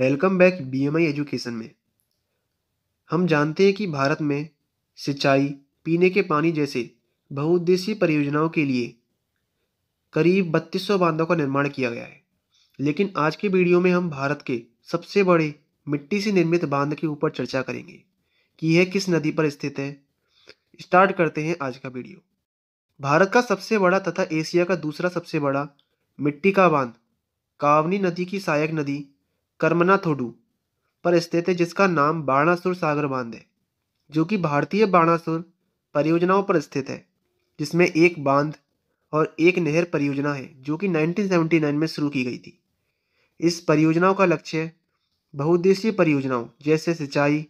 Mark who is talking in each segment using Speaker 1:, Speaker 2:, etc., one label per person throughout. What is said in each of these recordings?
Speaker 1: welcome back BMI education में हम जानते हैं कि भारत में सिंचाई पीने के पानी जैसे बहुउद्देशीय परियोजनाओं के लिए करीब बत्तीस सौ बांधों का निर्माण किया गया है लेकिन आज के वीडियो में हम भारत के सबसे बड़े मिट्टी से निर्मित बांध के ऊपर चर्चा करेंगे कि यह किस नदी पर स्थित है स्टार्ट करते हैं आज का वीडियो भारत का सबसे बड़ा तथा एशिया का दूसरा सबसे बड़ा मिट्टी का बांध कावनी नदी की सहायक नदी थोडू पर स्थित है जिसका नाम बाणासुर सागर बांध है जो कि भारतीय बाणासुर परियोजनाओं पर स्थित है जिसमें एक बांध और एक नहर परियोजना है जो कि 1979 में शुरू की गई थी इस परियोजनाओं का लक्ष्य बहुद्देशीय परियोजनाओं जैसे सिंचाई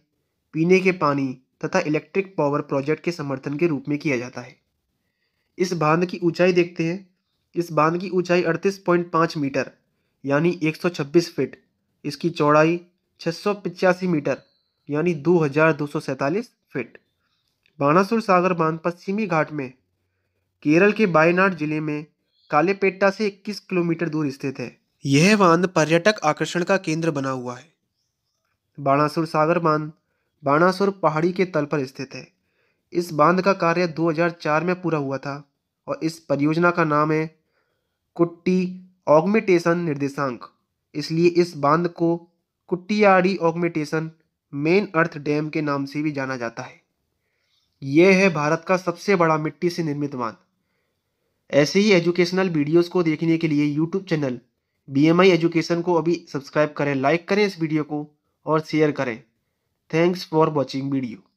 Speaker 1: पीने के पानी तथा इलेक्ट्रिक पावर प्रोजेक्ट के समर्थन के रूप में किया जाता है इस बांध की ऊंचाई देखते हैं इस बांध की ऊंचाई 38.5 मीटर यानी 126 फीट इसकी चौड़ाई छः मीटर यानी दो हज़ार दो सौ सैंतालीस फिट बाणासुर सागर बांध पश्चिमी घाट में केरल के बायनाड जिले में कालेपेटा से 21 किलोमीटर दूर स्थित है यह बांध पर्यटक आकर्षण का केंद्र बना हुआ है बाणासुर सागर बांध बाणासुर पहाड़ी के तल पर स्थित है इस बांध का कार्य 2004 में पूरा हुआ था और इस परियोजना का नाम है कुट्टी ऑगमेटेशन निर्देशांक इसलिए इस बांध को कुटियाड़ी ऑगमेटेशन मेन अर्थ डैम के नाम से भी जाना जाता है यह है भारत का सबसे बड़ा मिट्टी से निर्मित बांध ऐसे ही एजुकेशनल वीडियोस को देखने के लिए YouTube channel B M I education को अभी सब्सक्राइब करें लाइक करें इस वीडियो को और शेयर करें थैंक्स फॉर वॉचिंग वीडियो